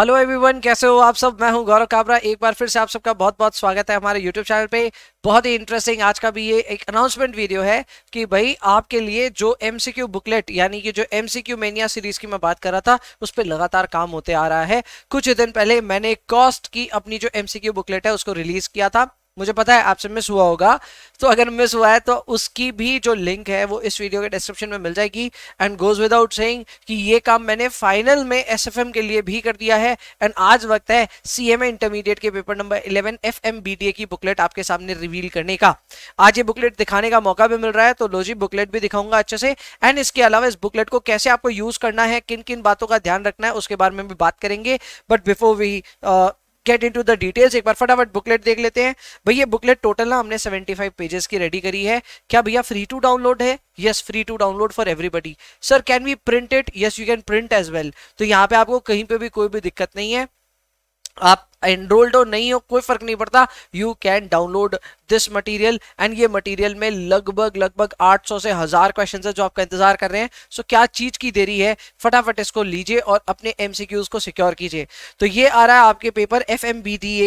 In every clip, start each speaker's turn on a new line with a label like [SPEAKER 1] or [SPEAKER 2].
[SPEAKER 1] Hello everyone कैसे हो आप सब मैं हूं गौरव काबरा एक बार फिर से आप सबका बहुत बहुत स्वागत है हमारे यूट्यूब चैनल पे बहुत ही इंटरेस्टिंग आज का भी ये एक अनाउंसमेंट वीडियो है कि भाई आपके लिए जो एमसीक्यू बुकलेट यानी कि जो एमसीक्यू मेनिया सीरीज की मैं बात कर रहा था उस पर लगातार काम होते आ रहा है कुछ दिन पहले मैंने कॉस्ट की अपनी जो एम बुकलेट है उसको रिलीज किया था मुझे पता है आपसे मिस हुआ होगा तो अगर मिस हुआ है तो उसकी भी जो लिंक है वो इस वीडियो के डिस्क्रिप्शन में मिल जाएगी एंड गोज विदाउट सेइंग कि ये काम मैंने फाइनल में एसएफएम के लिए भी कर दिया है एंड आज वक्त है सीएमए इंटरमीडिएट के पेपर नंबर 11 एफएमबीटीए की बुकलेट आपके सामने रिवील करने का आज ये बुकलेट दिखाने का मौका भी मिल रहा है तो लो जी बुकलेट भी दिखाऊंगा अच्छे से एंड इसके अलावा इस बुकलेट को कैसे आपको यूज करना है किन किन बातों का ध्यान रखना है उसके बारे में भी बात करेंगे but before we get to the details एक बार फटाफट बुकलेट देख लेते हैं भैया बुकलेट टोटल ना हमने 75 पेजेस की रेडी करी है क्या भैया फ्री टू डाउनलोड है yes free to download for everybody sir can we print it yes you can print as well तो यहाँ पे आपको कहीं पे भी कोई भी दिक्कत नहीं है आप एनरोल्ड हो नहीं हो कोई फर्क नहीं पड़ता you can download this material and ये मटेरियल में लगभग लगभग 800 से हजार क्वेश्चन है जो आपका इंतजार कर रहे हैं सो so, क्या चीज की देरी है फटाफट इसको लीजिए और अपने एमसीक्यूज को सिक्योर कीजिए तो ये आ रहा है आपके पेपर एफ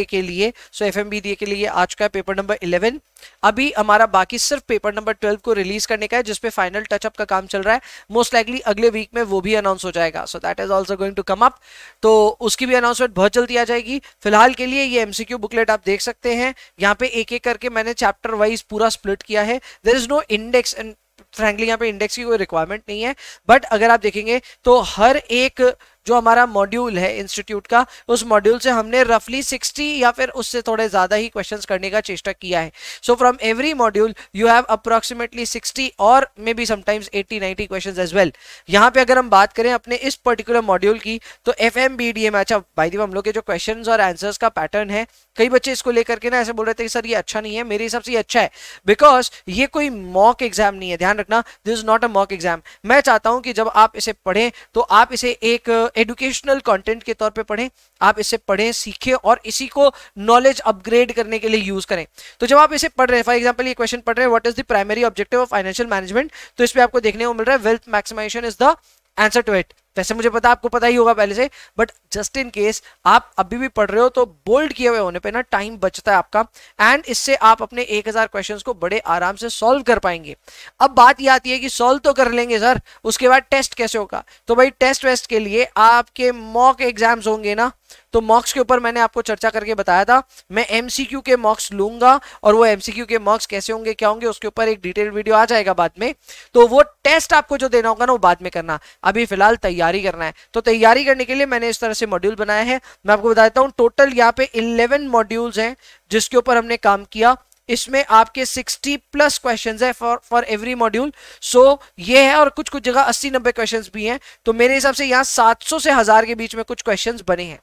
[SPEAKER 1] के लिए सो एफ के लिए आ चुका है पेपर नंबर इलेवन अभी हमारा बाकी सिर्फ पेपर नंबर ट्वेल्व को रिलीज करने का है जिसपे फाइनल टचअप का काम चल रहा है मोस्ट लाइकली अगले वीक में वो भी अनाउंस हो जाएगा so that is also going to come up तो उसकी भी अनाउंसमेंट बहुत जल्दी आ जाएगी फिलहाल के लिए ये एमसीक्यू बुकलेट आप देख सकते हैं यहाँ पे एक एक करके मैंने चैप्टर वाइज पूरा स्प्लिट किया है there is no index and frankly यहाँ पे इंडेक्स की कोई रिक्वायरमेंट नहीं है बट अगर आप देखेंगे तो हर एक जो हमारा मॉड्यूल है इंस्टीट्यूट का उस मॉड्यूल से हमने रफली 60 या फिर उससे थोड़े ज़्यादा ही क्वेश्चंस करने का चेष्टा किया है so from every module you have approximately 60 और maybe sometimes 80 90 questions as well यहाँ पे अगर हम बात करें अपने इस पर्टिकुलर मॉड्यूल की तो F M B D M अच्छा भाई हम लोग के जो क्वेश्चन और आंसर्स का पैटर्न है कई बच्चे इसको लेकर के ना ऐसे बोल रहे थे कि सर ये अच्छा नहीं है मेरे हिसाब से ये अच्छा है बिकॉज ये कोई मॉक एग्जाम नहीं है ध्यान रखना this is not a mock exam मैं चाहता हूँ कि जब आप इसे पढ़ें तो आप इसे एक एडुकेशनल कंटेंट के तौर पे पढ़ें आप इसे पढ़ें सीखें और इसी को नॉलेज अपग्रेड करने के लिए यूज करें तो जब आप इसे पढ़ रहे हैं फॉर एग्जाम्पल ये क्वेश्चन पढ़ रहे हैं what is the primary objective of financial management तो इसमें आपको देखने को मिल रहा है wealth maximisation is the answer to it वैसे मुझे पता आपको पता ही होगा पहले से बट जस्ट इन केस आप अभी भी पढ़ रहे हो तो बोल्ड किए हुए होने पे ना टाइम बचता है आपका एंड इससे आप अपने 1000 क्वेश्चंस को बड़े आराम से सॉल्व कर पाएंगे अब बात यह आती है कि सॉल्व तो कर लेंगे सर उसके बाद टेस्ट कैसे होगा तो भाई टेस्ट वेस्ट के लिए आपके मॉक एग्जाम्स होंगे ना तो मॉक्स के ऊपर मैंने आपको चर्चा करके बताया था मैं एमसीक्यू के मॉक्स लूंगा और वो एमसीक्यू के मॉक्स कैसे होंगे क्या होंगे उसके ऊपर एक डिटेल वीडियो आ जाएगा बाद में तो वो टेस्ट आपको जो देना होगा ना वो बाद में करना अभी फिलहाल तैयार तैयारी करना है तो तैयारी करने के लिए मैंने इस तरह से मॉड्यूल बनाया है मैं आपको बता देता हूँ टोटल यहाँ पे इलेवन मॉड्यूल्स हैं जिसके ऊपर हमने काम किया इसमें आपके 60 प्लस क्वेश्चंस है for for every module so ये है और कुछ कुछ जगह 80 नब्बे क्वेश्चंस भी हैं तो मेरे हिसाब से यहाँ 700 से हज़ार के बीच में कुछ क्वेश्चंस बने हैं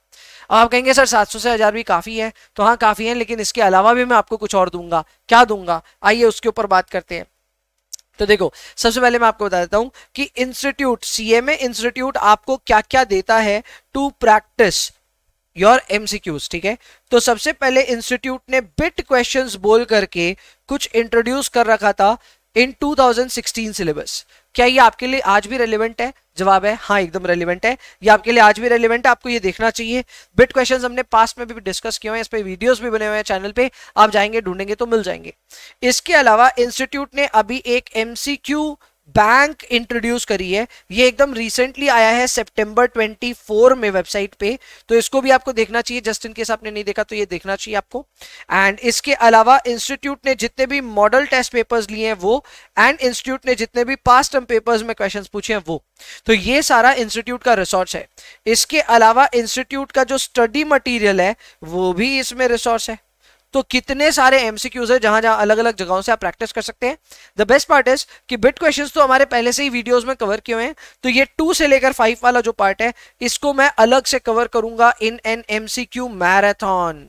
[SPEAKER 1] आप कहेंगे सर 700 से हज़ार भी काफ़ी है तो हाँ काफ़ी है लेकिन इसके अलावा भी मैं आपको कुछ और दूंगा क्या दूंगा आइए उसके ऊपर बात करते हैं तो देखो सबसे पहले मैं आपको बता देता हूं कि इंस्टीट्यूट सीएमए इंस्टीट्यूट आपको क्या क्या देता है टू प्रैक्टिस योर एमसीक्यूज ठीक है तो सबसे पहले इंस्टीट्यूट ने बिट क्वेश्चंस बोल करके कुछ इंट्रोड्यूस कर रखा था इन 2016 सिलेबस क्या ये आपके लिए आज भी रेलिवेंट है जवाब है हाँ एकदम रेलिवेंट है ये आपके लिए आज भी रेलिवेंट है आपको ये देखना चाहिए बिट क्वेश्चंस हमने पास्ट में भी डिस्कस किए हैं इस पर वीडियोस भी बने हुए हैं चैनल पे आप जाएंगे ढूंढेंगे तो मिल जाएंगे इसके अलावा इंस्टीट्यूट ने अभी एक एमसीक्यू बैंक इंट्रोड्यूस करी है ये एकदम रिसेंटली आया है सितंबर 24 में वेबसाइट पे तो इसको भी आपको देखना चाहिए जस्ट इन केस आपने नहीं देखा तो ये देखना चाहिए आपको एंड इसके अलावा इंस्टीट्यूट ने जितने भी मॉडल टेस्ट पेपर्स लिए हैं वो एंड इंस्टीट्यूट ने जितने भी पास्ट टर्म पेपर्स में क्वेश्चन पूछे हैं वो तो ये सारा इंस्टीट्यूट का रिसोर्स है इसके अलावा इंस्टीट्यूट का जो स्टडी मटीरियल है वो भी इसमें रिसोर्स है तो कितने सारे एमसीक्यूज है जहां जहां अलग अलग जगहों से आप प्रैक्टिस कर सकते हैं द बेस्ट पार्ट इज कि बिट क्वेश्चंस तो हमारे पहले से ही वीडियोस में कवर किए हुए हैं तो ये टू से लेकर फाइव वाला जो पार्ट है इसको मैं अलग से कवर करूंगा इन एन एमसीक्यू मैराथन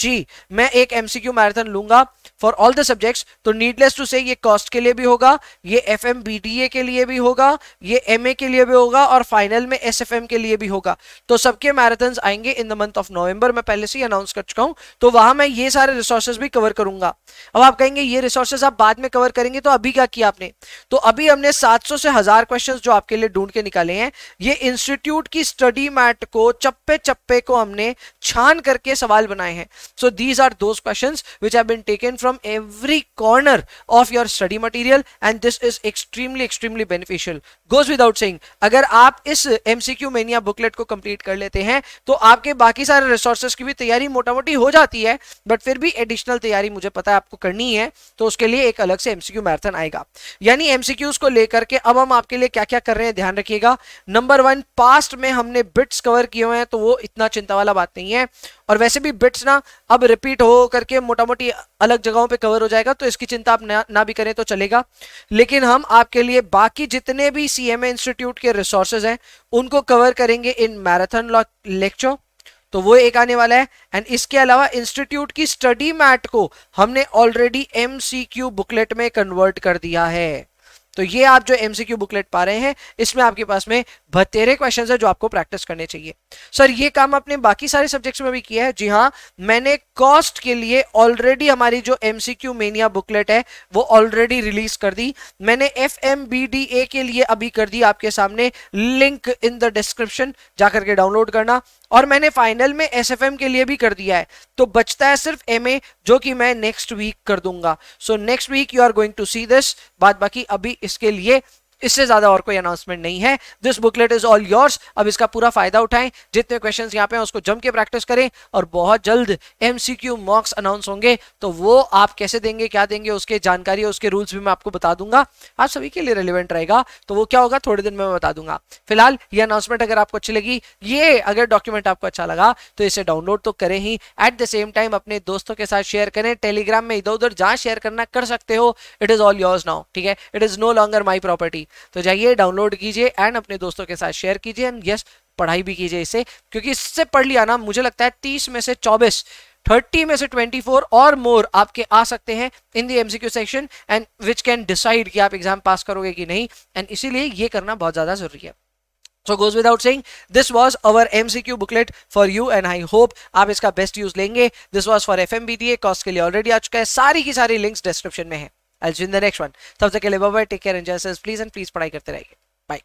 [SPEAKER 1] जी मैं एक एमसीक्यू मैराथन लूंगा फॉर ऑल द सब्जेक्ट्स तो नीडलेस टू से ये कॉस्ट के लिए भी होगा ये F M B D A के लिए भी होगा ये एम ए के लिए भी होगा और फाइनल में एस के लिए भी होगा तो सबके मैराथन आएंगे in the month of November मैं पहले से ही अनाउंस कर चुका हूँ तो वहां मैं ये सारे रिसोर्सेज भी कवर करूंगा अब आप कहेंगे ये रिसोर्सेज आप बाद में कवर करेंगे तो अभी क्या किया आपने तो अभी हमने सात सौ से हजार क्वेश्चन जो आपके लिए ढूंढ के निकाले हैं ये इंस्टीट्यूट की स्टडी मैट को चप्पे चप्पे को हमने छान करके सवाल बनाए हैं so these are those questions which have been taken from every corner of your study material and this is extremely extremely beneficial goes without saying अगर आप इस MCQ मेनिया बुकलेट को कंप्लीट कर लेते हैं तो आपके बाकी सारे रिसोर्सेज की भी तैयारी मोटा मोटी हो जाती है बट फिर भी एडिशनल तैयारी मुझे पता है आपको करनी है तो उसके लिए एक अलग से एमसीक्यू मैराथन आएगा यानी एमसीक्यूज को लेकर के अब हम आपके लिए क्या क्या कर रहे हैं ध्यान रखिएगा नंबर वन पास्ट में हमने बिट्स कवर किए हुए हैं तो वो इतना चिंता वाला बात नहीं है और वैसे भी बिट्स ना अब रिपीट हो करके मोटा मोटी अलग जगहों पे कवर हो जाएगा तो इसकी चिंता आप ना, ना भी करें तो चलेगा लेकिन हम आपके लिए बाकी जितने भी सी एम इंस्टीट्यूट के रिसोर्सेज हैं उनको कवर करेंगे इन मैराथन लेक्चर तो वो एक आने वाला है एंड इसके अलावा इंस्टीट्यूट की स्टडी मैट को हमने ऑलरेडी एम बुकलेट में कन्वर्ट कर दिया है तो ये आप जो एमसीक्यू बुकलेट पा रहे हैं इसमें आपके पास में बतेरे क्वेश्चन है जो आपको प्रैक्टिस करने चाहिए सर ये काम आपने बाकी सारे सब्जेक्ट्स में भी किया है जी हाँ मैंने कॉस्ट के लिए ऑलरेडी हमारी जो एमसीक्यू मेनिया बुकलेट है वो ऑलरेडी रिलीज कर दी मैंने एफ के लिए अभी कर दी आपके सामने लिंक इन द डिस्क्रिप्शन जाकर के डाउनलोड करना और मैंने फाइनल में एस के लिए भी कर दिया है तो बचता है सिर्फ एम जो कि मैं नेक्स्ट वीक कर दूंगा so next week you are going to see this बाद बाकी अभी इसके लिए इससे ज्यादा और कोई अनाउंसमेंट नहीं है this booklet is all yours अब इसका पूरा फायदा उठाएं जितने क्वेश्चन यहाँ पे उसको जम के प्रैक्टिस करें और बहुत जल्द क्यू मॉक्स अनाउंस होंगे तो वो आप कैसे देंगे क्या देंगे उसके जानकारी उसके रूल्स भी मैं आपको बता दूंगा आप सभी के लिए रिलेवेंट रहेगा तो वो क्या होगा थोड़े दिन में मैं बता दूंगा फिलहाल ये अनाउंसमेंट अगर आपको अच्छी लगी ये अगर डॉक्यूमेंट आपको अच्छा लगा तो इसे डाउनलोड तो करें ही एट द सेम टाइम अपने दोस्तों के साथ शेयर करें टेलीग्राम में इधर उधर जहां शेयर करना कर सकते हो it is all yours now ठीक है it is no longer my property तो जाइए डाउनलोड कीजिए एंड अपने दोस्तों के साथ शेयर कीजिए एंड यस पढ़ाई भी कीजिए इसे क्योंकि इससे पढ़ लिया ना मुझे लगता है तीस में से चौबीस 30 में से 24 और मोर आपके आ सकते हैं in the MCQ section and which can decide कि आप एग्जाम पास करोगे कि नहीं एंड इसीलिए ये करना बहुत ज़्यादा ज़रूरी है so goes without saying this was our MCQ booklet for you and I hope आप इसका बेस्ट यूज लेंगे this was for F M B T cost के लिए ऑलरेडी आ चुका है सारी की सारी लिंक्स डिस्क्रिप्शन में है I'll see you in the next one. तब तक के लिए bye take care enjoy please and please पढ़ाई करते रहिए बाय